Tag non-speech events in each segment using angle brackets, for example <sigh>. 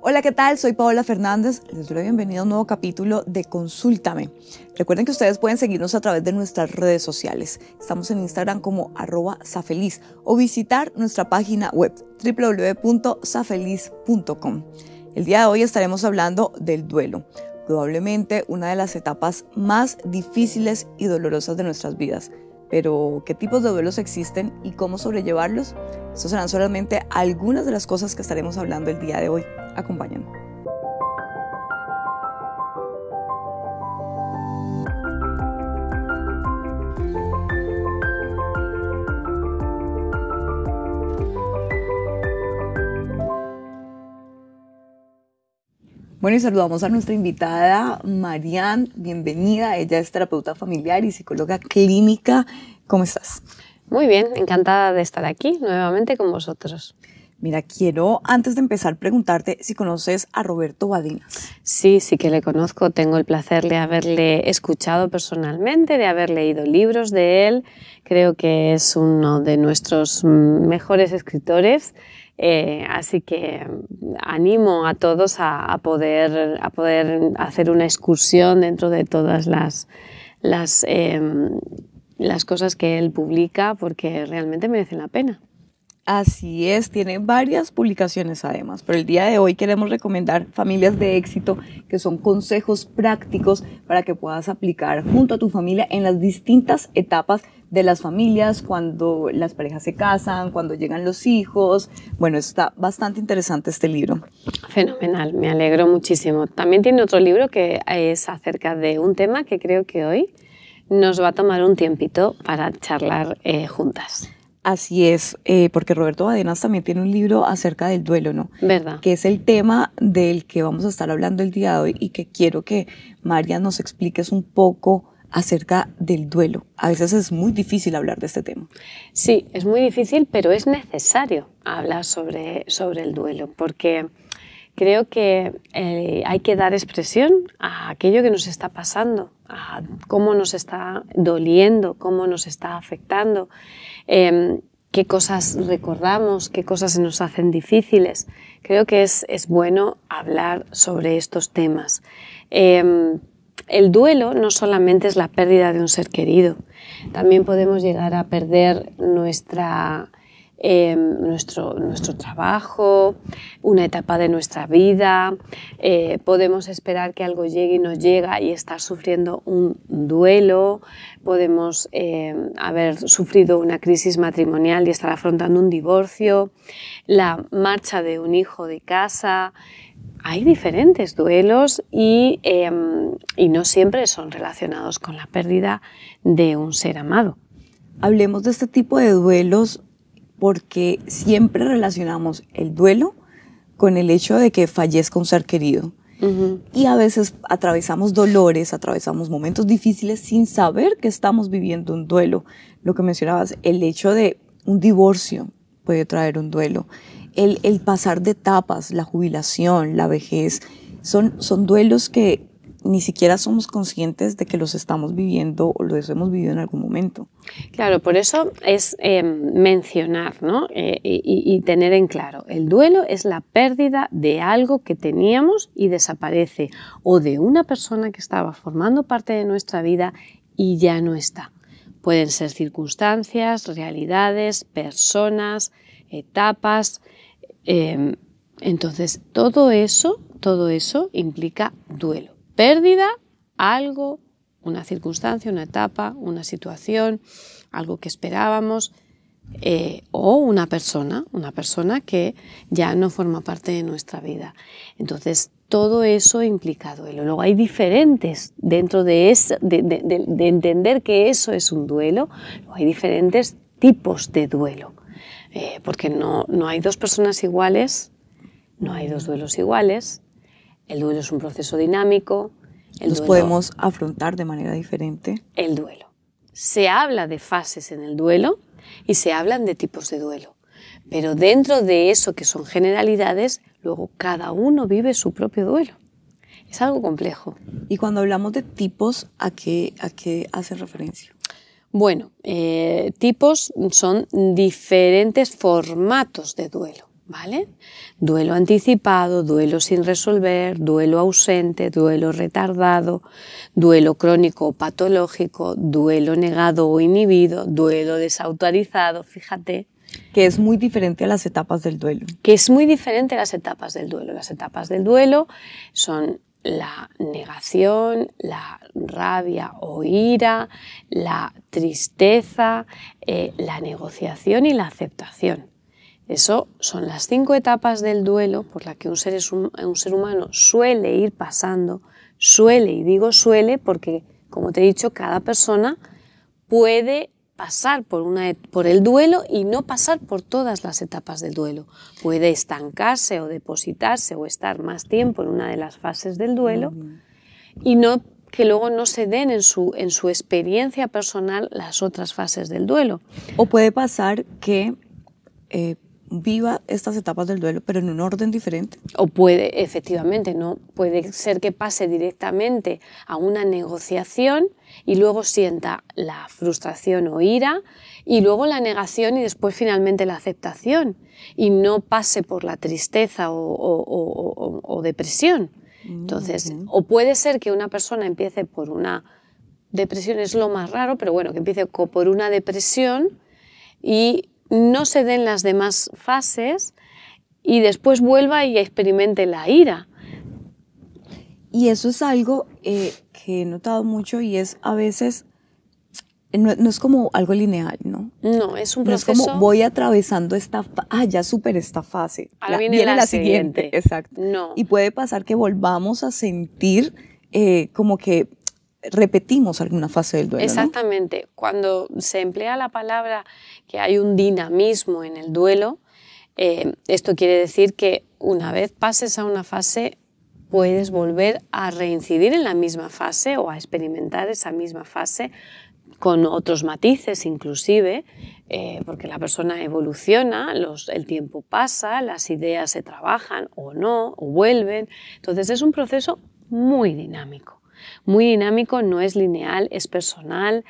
Hola, ¿qué tal? Soy Paola Fernández. Les doy la bienvenida a un nuevo capítulo de Consúltame. Recuerden que ustedes pueden seguirnos a través de nuestras redes sociales. Estamos en Instagram como arroba safeliz o visitar nuestra página web www.safeliz.com. El día de hoy estaremos hablando del duelo, probablemente una de las etapas más difíciles y dolorosas de nuestras vidas pero qué tipos de duelos existen y cómo sobrellevarlos, eso serán solamente algunas de las cosas que estaremos hablando el día de hoy. Acompáñanos. Bueno, y saludamos a nuestra invitada, Marian, bienvenida. Ella es terapeuta familiar y psicóloga clínica. ¿Cómo estás? Muy bien, encantada de estar aquí nuevamente con vosotros. Mira, quiero antes de empezar preguntarte si conoces a Roberto Badinas. Sí, sí que le conozco. Tengo el placer de haberle escuchado personalmente, de haber leído libros de él. Creo que es uno de nuestros mejores escritores eh, así que mm, animo a todos a, poder, a poder hacer una excursión dentro de todas las, em, las cosas que él publica porque realmente merecen la pena. Así es, tiene varias publicaciones además, pero el día de hoy queremos recomendar Familias de éxito, que son consejos prácticos para que puedas aplicar junto a tu familia en las distintas etapas de las familias cuando las parejas se casan, cuando llegan los hijos. Bueno, está bastante interesante este libro. Fenomenal, me alegro muchísimo. También tiene otro libro que es acerca de un tema que creo que hoy nos va a tomar un tiempito para charlar eh, juntas. Así es, eh, porque Roberto Badenas también tiene un libro acerca del duelo, ¿no? ¿Verdad? Que es el tema del que vamos a estar hablando el día de hoy y que quiero que María nos expliques un poco acerca del duelo. A veces es muy difícil hablar de este tema. Sí, es muy difícil, pero es necesario hablar sobre, sobre el duelo, porque creo que eh, hay que dar expresión a aquello que nos está pasando, a cómo nos está doliendo, cómo nos está afectando, em, qué cosas recordamos, qué cosas se nos hacen difíciles. Creo que es, es bueno hablar sobre estos temas. Em, el duelo no solamente es la pérdida de un ser querido, también podemos llegar a perder nuestra, em, nuestro, trabajo, una etapa de nuestra vida, eh, podemos esperar que algo llegue y no llega y estar sufriendo un duelo, podemos em, haber sufrido una crisis matrimonial y estar afrontando un divorcio, la marcha de un hijo de casa, hay diferentes duelos em, y, no siempre son relacionados con la pérdida de un ser amado. Hablemos de este tipo de duelos porque siempre relacionamos el duelo con el hecho de que fallezca un ser querido. Y a veces atravesamos dolores, atravesamos momentos difíciles sin saber que estamos viviendo un duelo. Lo que mencionabas, el hecho de un divorcio puede traer un duelo el, pasar de etapas, la jubilación, la vejez, son, duelos que ni siquiera somos conscientes de que los estamos viviendo o los hemos vivido en algún momento. Claro, por eso es em, mencionar eh, y, tener en claro, el duelo es la pérdida de algo que teníamos y desaparece, o de una persona que estaba formando parte de nuestra vida y ya no está. Pueden ser circunstancias, realidades, personas, etapas, Em, entonces, todo eso, todo eso implica duelo. Pérdida, algo, una circunstancia, una etapa, una situación, algo que esperábamos, eh, o una persona, una persona que ya no forma parte de nuestra vida. Entonces, todo eso implica duelo. Luego hay diferentes, dentro de, de, de entender que eso es un duelo, hay diferentes tipos de duelo. Eh, porque no, no hay dos personas iguales, no hay dos duelos iguales, el duelo es un proceso dinámico. Los podemos afrontar de manera diferente. El duelo. Se habla de fases en el duelo y se hablan de tipos de duelo. Pero dentro de eso que son generalidades, luego cada uno vive su propio duelo. Es algo complejo. Y cuando hablamos de tipos, ¿a qué, a qué hacen referencia? Bueno, eh, tipos son diferentes formatos de duelo, ¿vale? Duelo anticipado, duelo sin resolver, duelo ausente, duelo retardado, duelo crónico o patológico, duelo negado o inhibido, duelo desautorizado, fíjate. Que es muy diferente a las etapas del duelo. Que es muy diferente a las etapas del duelo. Las etapas del duelo son la negación, la rabia o ira, la tristeza, eh, la negociación y la aceptación. Eso son las cinco etapas del duelo por las que un ser, un ser humano suele ir pasando, suele, y digo suele porque, como te he dicho, cada persona puede pasar por, una, e-, por el duelo y no pasar por todas las etapas del duelo. Puede estancarse o depositarse o estar más tiempo en una de las fases del duelo y no que luego no se den en su, en su experiencia personal las otras fases del duelo. O puede pasar que eh, viva estas etapas del duelo, pero en un orden diferente. O puede, efectivamente, no puede ser que pase directamente a una negociación y luego sienta la frustración o ira y luego la negación y después finalmente la aceptación y no pase por la tristeza o, depresión. Mm, Entonces, o puede ser que una persona empiece por una depresión, es lo más raro, pero bueno, que empiece por una depresión y no se den las demás fases y después vuelva y experimente la ira. Y eso es algo eh, que he notado mucho y es a veces, no, es como algo lineal, ¿no? No, es un proceso. es como voy atravesando esta, ah, ya superé esta fase. la, viene, la, siguiente. Exacto. No. Y puede pasar que volvamos a sentir eh, como que repetimos alguna fase del duelo. Exactamente. Cuando se emplea la palabra que hay un dinamismo en el duelo, eh, esto quiere decir que una vez pases a una fase puedes volver a reincidir en la misma fase o a experimentar esa misma fase con otros matices inclusive, eh, porque la persona evoluciona, el tiempo pasa, las ideas se trabajan o no, o vuelven. Entonces es un proceso muy dinámico. Muy dinámico, no es lineal, es personal.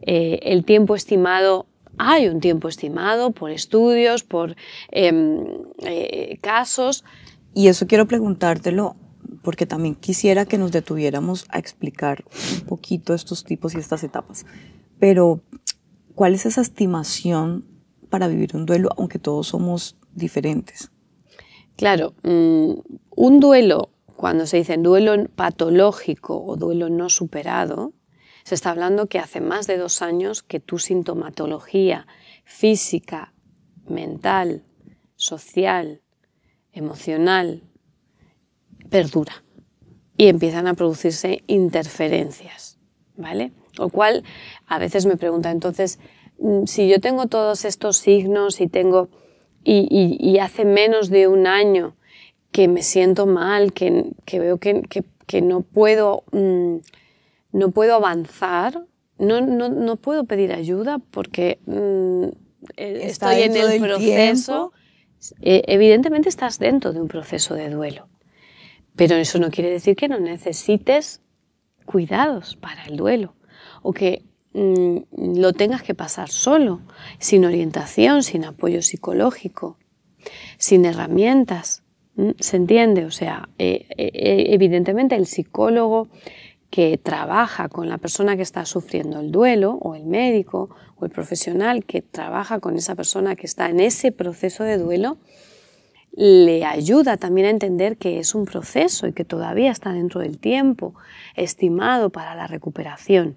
Eh, el tiempo estimado, hay un tiempo estimado por estudios, por em, eh, casos. Y eso quiero preguntártelo porque también quisiera que nos detuviéramos a explicar un poquito estos tipos y estas etapas. Pero, ¿cuál es esa estimación para vivir un duelo, aunque todos somos diferentes? Claro, mm, un duelo, cuando se dice duelo patológico o duelo no superado, se está hablando que hace más de dos años que tu sintomatología física, mental, social, emocional, perdura y empiezan a producirse interferencias, ¿vale? Lo cual a veces me pregunta, entonces, mm, si yo tengo todos estos signos y tengo y, hace menos de un año que me siento mal, que, veo que, no puedo mm, no puedo avanzar, no, no, puedo pedir ayuda porque mm, e, estoy en el proceso. Eh, evidentemente estás dentro de un proceso de duelo. Pero eso no quiere decir que no necesites cuidados para el duelo o que mm, lo tengas que pasar solo, sin orientación, sin apoyo psicológico, sin herramientas. ¿Se entiende? O sea, e, e, e, evidentemente el psicólogo que trabaja con la persona que está sufriendo el duelo, o el médico, o el profesional que trabaja con esa persona que está en ese proceso de duelo, le ayuda también a entender que es un proceso y que todavía está dentro del tiempo estimado para la recuperación.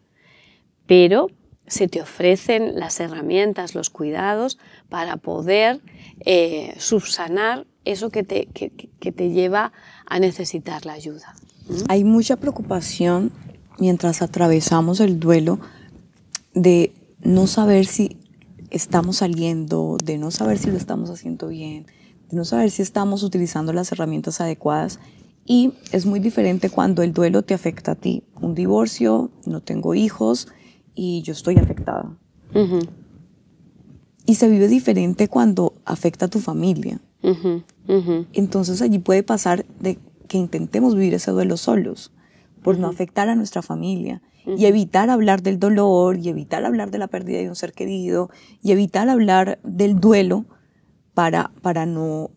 Pero se te ofrecen las herramientas, los cuidados para poder eh, subsanar eso que te, lleva a necesitar la ayuda. Hay mucha preocupación mientras atravesamos el duelo de no saber si estamos saliendo, de no saber si lo estamos haciendo bien, de no saber si estamos utilizando las herramientas adecuadas y es muy diferente cuando el duelo te afecta a ti. Un divorcio, no tengo hijos y yo estoy afectada. Y se vive diferente cuando afecta a tu familia. Entonces allí puede pasar de que intentemos vivir ese duelo solos por no afectar a nuestra familia y evitar hablar del dolor y evitar hablar de la pérdida de un ser querido y evitar hablar del duelo para, no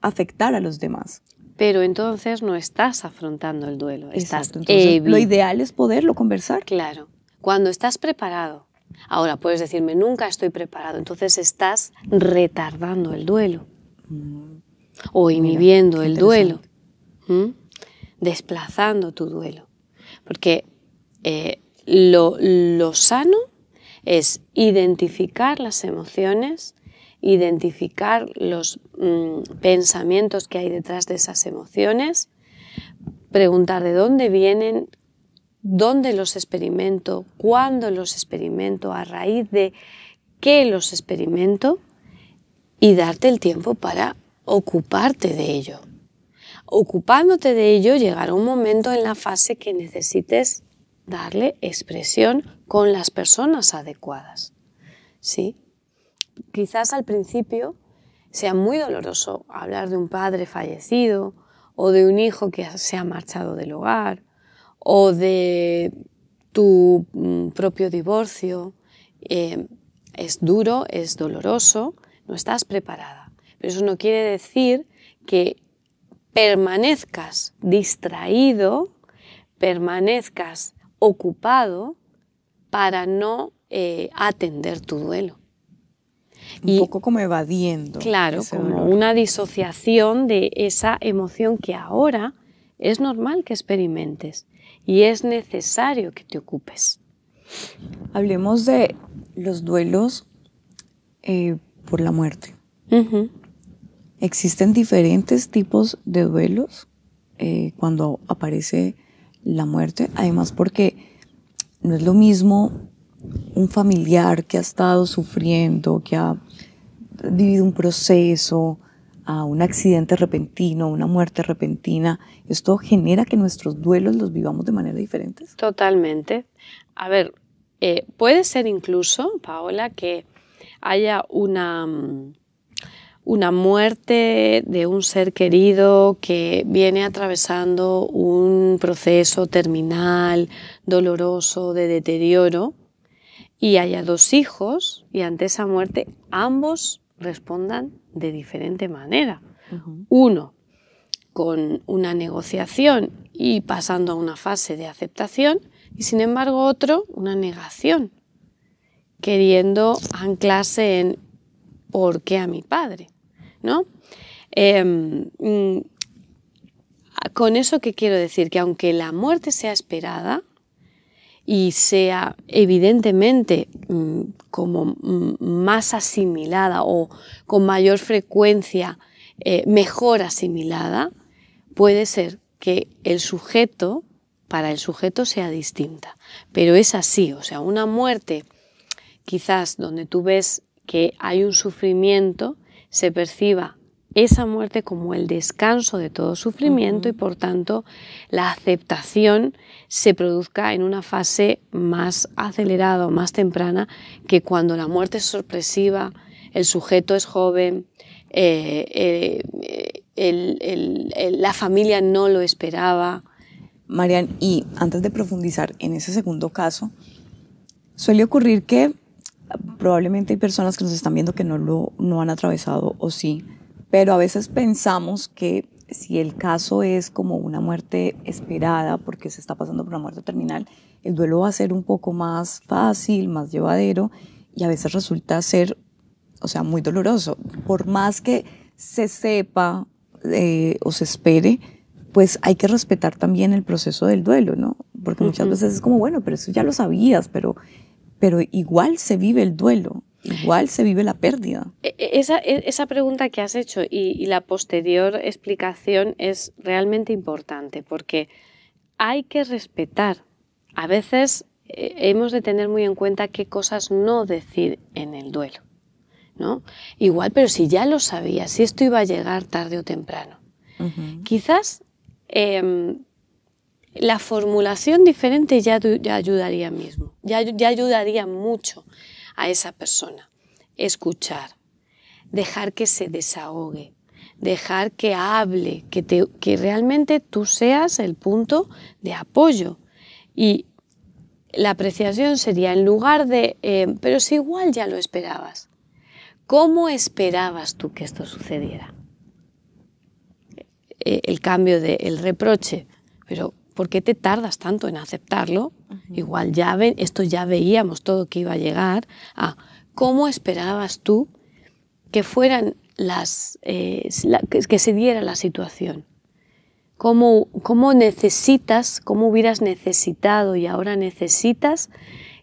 afectar a los demás. Pero entonces no estás afrontando el duelo. lo ideal es poderlo conversar. Claro. Cuando estás preparado. Ahora puedes decirme, nunca estoy preparado. Entonces estás retardando el duelo. Mm. O inhibiendo el duelo. ¿Mm? Desplazando tu duelo. Porque eh, lo sano es identificar las emociones, identificar los mm, pensamientos que hay detrás de esas emociones, preguntar de dónde vienen, dónde los experimento, cuándo los experimento, a raíz de qué los experimento y darte el tiempo para ocuparte de ello. Ocupándote de ello llegará un momento en la fase que necesites darle expresión con las personas adecuadas. ¿Sí? quizás al principio sea muy doloroso hablar de un padre fallecido o de un hijo que se ha marchado del hogar o de tu mm, propio divorcio. Eh, es duro, es doloroso, no estás preparada. Pero eso no quiere decir que permanezcas distraído, permanezcas ocupado para no eh, atender tu duelo. Un poco como evadiendo. Claro, como una disociación de esa emoción que ahora es normal que experimentes y es necesario que te ocupes. Hablemos de los duelos eh, por la muerte. Existen diferentes tipos de duelos eh, cuando aparece la muerte, además porque no es lo mismo un familiar que ha estado sufriendo, que ha vivido un proceso, a un accidente repentino, una muerte repentina, esto genera que nuestros duelos los vivamos de manera diferente. Totalmente. A ver, eh, puede ser incluso, Paola, que haya mm, una muerte de un ser querido que viene atravesando un proceso terminal, doloroso, de deterioro, y haya dos hijos y ante esa muerte ambos respondan de diferente manera. Uno, con una negociación y pasando a una fase de aceptación y sin embargo otro, una negación, queriendo anclarse en ¿por qué a mi padre? ¿No? Em, mm, con eso que quiero decir, que aunque la muerte sea esperada, y sea evidentemente mm, como mm, más asimilada o con mayor frecuencia eh, mejor asimilada, puede ser que el sujeto, para el sujeto sea distinta. Pero es así, o sea, una muerte quizás donde tú ves que hay un sufrimiento, se perciba esa muerte como el descanso de todo sufrimiento y por tanto la aceptación se produzca en una fase más acelerada o más temprana que cuando la muerte es sorpresiva, el sujeto es joven, eh, eh, la familia no lo esperaba. Marian, y antes de profundizar en ese segundo caso, suele ocurrir que probablemente hay personas que nos están viendo que no lo han atravesado o sí, pero a veces pensamos que si el caso es como una muerte esperada, porque se está pasando por una muerte terminal, el duelo va a ser un poco más fácil, más llevadero y a veces resulta ser, o sea, muy doloroso. Por más que se sepa eh, o se espere, pues hay que respetar también el proceso del duelo, ¿no? Porque muchas veces es como, bueno, pero eso ya lo sabías, pero, pero igual se vive el duelo Igual se vive la pérdida. E, e, esa, e, esa pregunta que has hecho y, la posterior explicación es realmente importante porque hay que respetar. A veces eh, hemos de tener muy en cuenta qué cosas no decir en el duelo. ¿no? Igual, pero si ya lo sabía, si esto iba a llegar tarde o temprano. Quizás em, la formulación diferente ya, ya ayudaría mismo, ya, ya ayudaría mucho a esa persona. Escuchar, dejar que se desahogue, dejar que hable, que, que realmente tú seas el punto de apoyo. Y la apreciación sería en lugar de, eh, pero si igual ya lo esperabas, ¿cómo esperabas tú que esto sucediera? Eh, el cambio del reproche, pero ¿por qué te tardas tanto en aceptarlo? Igual ya esto ya veíamos todo que iba a llegar ah, cómo esperabas tú que fueran las eh, que se diera la situación. ¿Cómo, cómo necesitas, cómo hubieras necesitado y ahora necesitas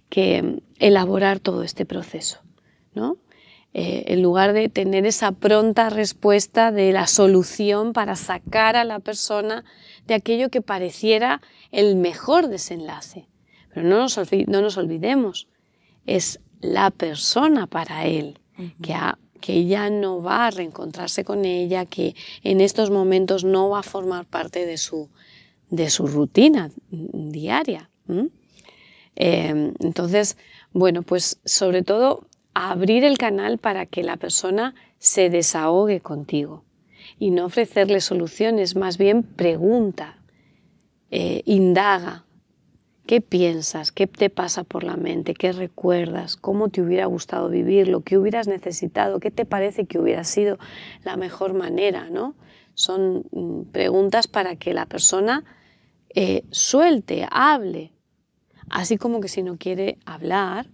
que mm, elaborar todo este proceso, ¿no? Eh, en lugar de tener esa pronta respuesta de la solución para sacar a la persona de aquello que pareciera el mejor desenlace. Pero no nos, olvidemos, es la persona para él, que, que ya no va a reencontrarse con ella, que en estos momentos no va a formar parte de su, de su rutina diaria. Eh, entonces, bueno, pues sobre todo abrir el canal para que la persona se desahogue contigo y no ofrecerle soluciones, más bien pregunta, eh, indaga, ¿Qué piensas? ¿Qué te pasa por la mente? ¿Qué recuerdas? ¿Cómo te hubiera gustado vivir lo que hubieras necesitado? ¿Qué te parece que hubiera sido la mejor manera? ¿no? Son mm, preguntas para que la persona eh, suelte, hable. Así como que si no quiere hablar,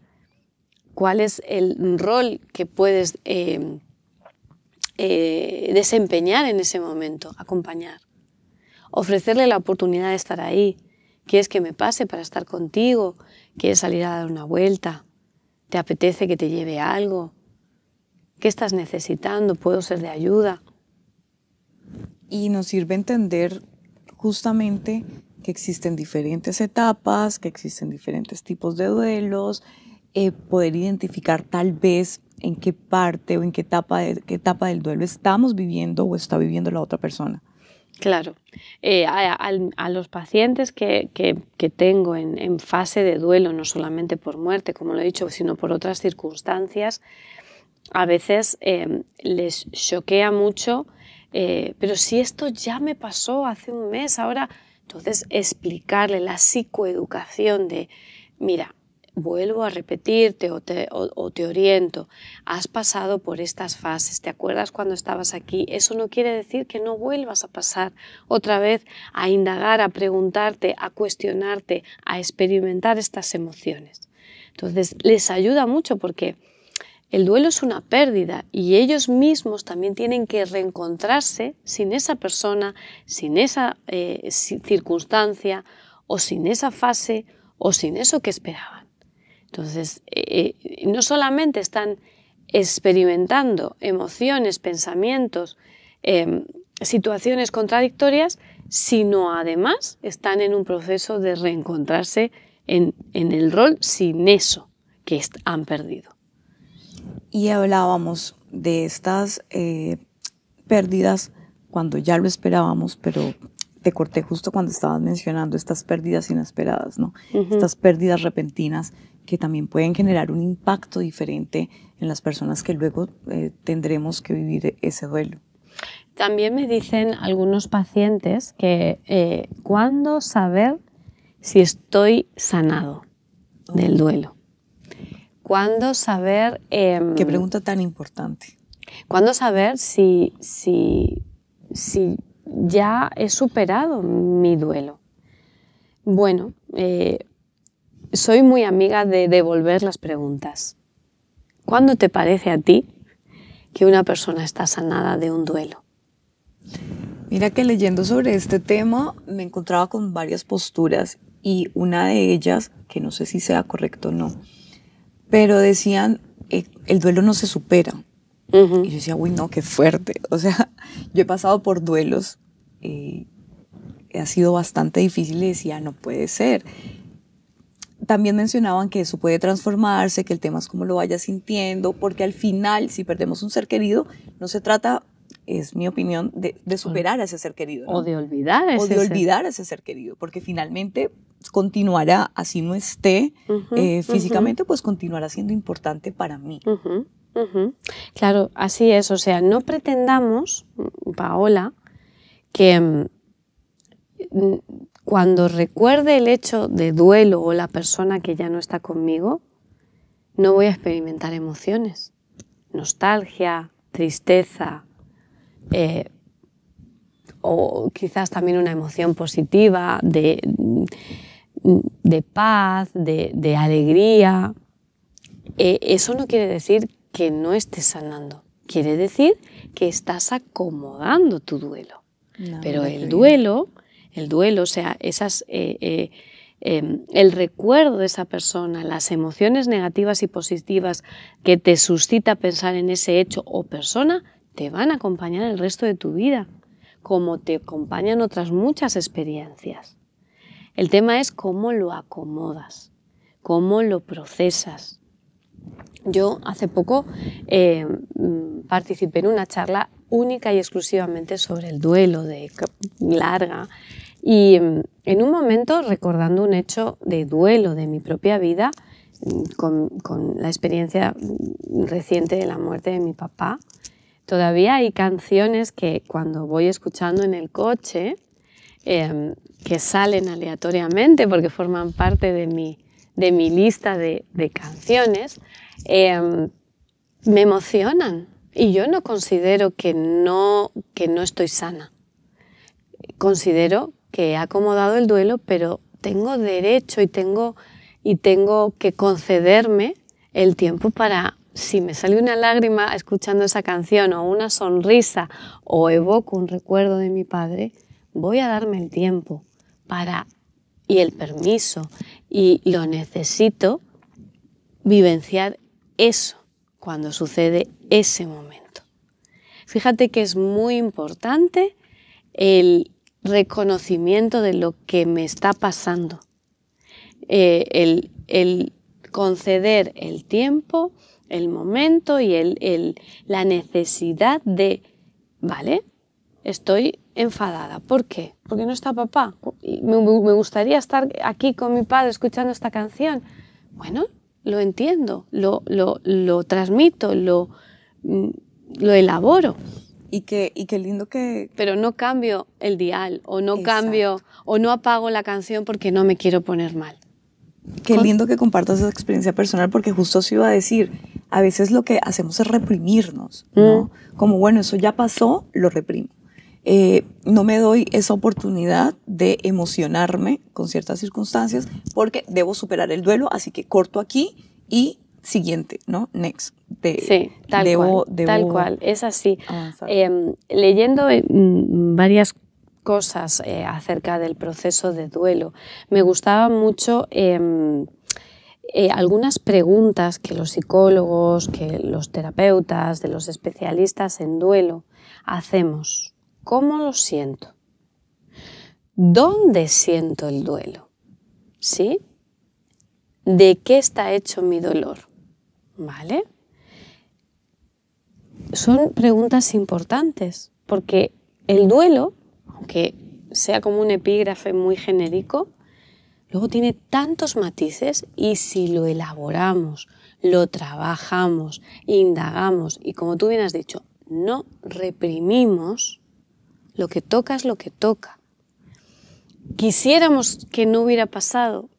cuál es el rol que puedes eh, eh, desempeñar en ese momento, acompañar, ofrecerle la oportunidad de estar ahí. ¿Quieres que me pase para estar contigo? ¿Quieres salir a dar una vuelta? ¿Te apetece que te lleve algo? ¿Qué estás necesitando? ¿Puedo ser de ayuda? Y nos sirve entender justamente que existen diferentes etapas, que existen diferentes tipos de duelos, eh, poder identificar tal vez en qué parte o en qué etapa, de, qué etapa del duelo estamos viviendo o está viviendo la otra persona. Claro, eh, a, los pacientes que, que, tengo en, fase de duelo, no solamente por muerte, como lo he dicho, sino por otras circunstancias, a veces em, les choquea mucho, eh, pero si esto ya me pasó hace un mes, ahora, entonces explicarle la psicoeducación de, mira, vuelvo a repetirte o te, te, oriento, has pasado por estas fases, ¿te acuerdas cuando estabas aquí? Eso no quiere decir que no vuelvas a pasar otra vez a indagar, a preguntarte, a cuestionarte, a experimentar estas emociones. Entonces, les ayuda mucho porque el duelo es una pérdida y ellos mismos también tienen que reencontrarse sin esa persona, sin esa eh, circunstancia o sin esa fase o sin eso que esperaban. Entonces, eh, eh, no solamente están experimentando emociones, pensamientos, em, situaciones contradictorias, sino además están en un proceso de reencontrarse en, el rol sin eso que han perdido. Y hablábamos de estas eh, pérdidas cuando ya lo esperábamos, pero te corté justo cuando estabas mencionando estas pérdidas inesperadas, ¿no? Estas pérdidas repentinas que también pueden generar un impacto diferente en las personas que luego eh, tendremos que vivir ese duelo. También me dicen algunos pacientes que eh, cuándo saber si estoy sanado del duelo. ¿Cuándo saber... Em, Qué pregunta tan importante. ¿Cuándo saber si, si, si ya he superado mi duelo. Bueno, eh, soy muy amiga de devolver las preguntas. ¿Cuándo te parece a ti que una persona está sanada de un duelo? Mira que leyendo sobre este tema me encontraba con varias posturas y una de ellas, que no sé si sea correcto o no, pero decían, eh, el duelo no se supera. Y yo decía, uy, no, qué fuerte. <laughs> O sea, yo he pasado por duelos, eh, ha sido bastante difícil y decía, no puede ser. También mencionaban que eso puede transformarse, que el tema es cómo lo vayas sintiendo, porque al final, si perdemos un ser querido, no se trata es mi opinión, de, superar a ese ser querido. O de olvidar a ese O de olvidar ser. a ese ser querido, porque finalmente continuará, así no esté eh, físicamente, pues continuará siendo importante para mí. Claro, así es. O sea, no pretendamos, Paola, que mm, cuando recuerde el hecho de duelo o la persona que ya no está conmigo, no voy a experimentar emociones. Nostalgia, tristeza, eh, o quizás también una emoción positiva de, mm, paz, de, alegría. Eh, eso no quiere decir que no estés sanando. Quiere decir que estás acomodando tu duelo. Pero el duelo, el duelo, o sea, esas, eh, eh, em, el recuerdo de esa persona, las emociones negativas y positivas que te suscita pensar en ese hecho o persona, te van a acompañar el resto de tu vida, como te acompañan otras muchas experiencias. El tema es cómo lo acomodas, cómo lo procesas, yo hace poco eh, mm, participé en una charla única y exclusivamente sobre el duelo de larga y mm, en un momento recordando un hecho de duelo de mi propia vida mm, con, la experiencia reciente de la muerte de mi papá, todavía hay canciones que cuando voy escuchando en el coche, em, que salen aleatoriamente porque forman parte de mi, lista de canciones, Em, me emocionan y yo no considero que no, que no estoy sana. Considero que he acomodado el duelo, pero tengo derecho y tengo, y tengo que concederme el tiempo para, si me sale una lágrima escuchando esa canción o una sonrisa o evoco un recuerdo de mi padre, voy a darme el tiempo para y el permiso y lo necesito vivenciar eso cuando sucede ese momento. Fíjate que es muy importante el reconocimiento de lo que me está pasando, eh, el, conceder el tiempo, el momento y la necesidad de, vale, estoy enfadada. ¿Por qué? Porque no está papá. Me, me gustaría estar aquí con mi padre escuchando esta canción. Bueno, lo entiendo, lo, lo, transmito, lo, mm, lo elaboro. Y qué, y qué lindo que... Pero no cambio el dial o no cambio o no apago la canción porque no me quiero poner mal. Qué lindo que compartas esa experiencia personal porque justo se iba a decir, a veces lo que hacemos es reprimirnos, ¿no? Mm. Como, bueno, eso ya pasó, lo reprimo. Eh, no me doy esa oportunidad de emocionarme con ciertas circunstancias porque debo superar el duelo, así que corto aquí y siguiente, ¿no? Next. sí, tal cual. tal cual, es así. Em, leyendo eh, varias cosas eh, acerca del proceso de duelo, me gustaban mucho... Em, algunas preguntas que los psicólogos, que los terapeutas, de los especialistas en duelo hacemos. ¿Cómo lo siento? ¿Dónde siento el duelo? ¿Sí? ¿De qué está hecho mi dolor? ¿Vale? Son preguntas importantes porque el duelo, aunque sea como un epígrafe muy genérico, luego tiene tantos matices y si lo elaboramos, lo trabajamos, indagamos y como tú bien has dicho, no reprimimos, lo que toca es lo que toca. Quisiéramos que no hubiera pasado,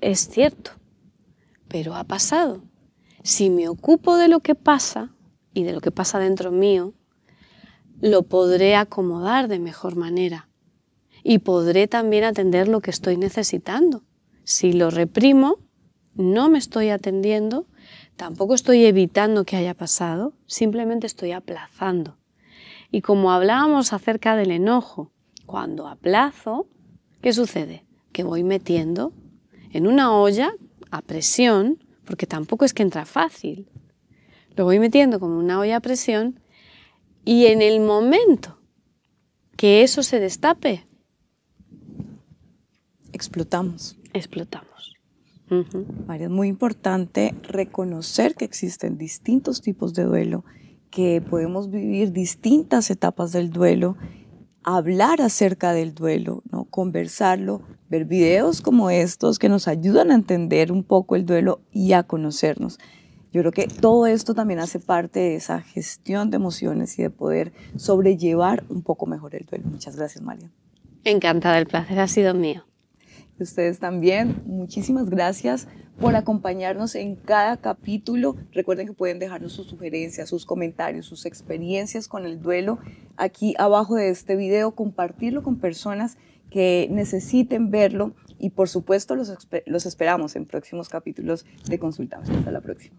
es cierto, pero ha pasado. Si me ocupo de lo que pasa y de lo que pasa dentro mío, lo podré acomodar de mejor manera y podré también atender lo que estoy necesitando. Si lo reprimo, no me estoy atendiendo, tampoco estoy evitando que haya pasado, simplemente estoy aplazando. Y como hablábamos acerca del enojo, cuando aplazo, ¿qué sucede? Que voy metiendo en una olla a presión, porque tampoco es que entra fácil. Lo voy metiendo como una olla a presión y en el momento que eso se destape, explotamos. Explotamos. es muy importante reconocer que existen distintos tipos de duelo que podemos vivir distintas etapas del duelo, hablar acerca del duelo, ¿no? conversarlo, ver videos como estos que nos ayudan a entender un poco el duelo y a conocernos. Yo creo que todo esto también hace parte de esa gestión de emociones y de poder sobrellevar un poco mejor el duelo. Muchas gracias, María. Encantada, el placer ha sido mío. Ustedes también, muchísimas gracias por acompañarnos en cada capítulo. Recuerden que pueden dejarnos sus sugerencias, sus comentarios, sus experiencias con el duelo aquí abajo de este video, compartirlo con personas que necesiten verlo y por supuesto los, los esperamos en próximos capítulos de consulta. Hasta la próxima.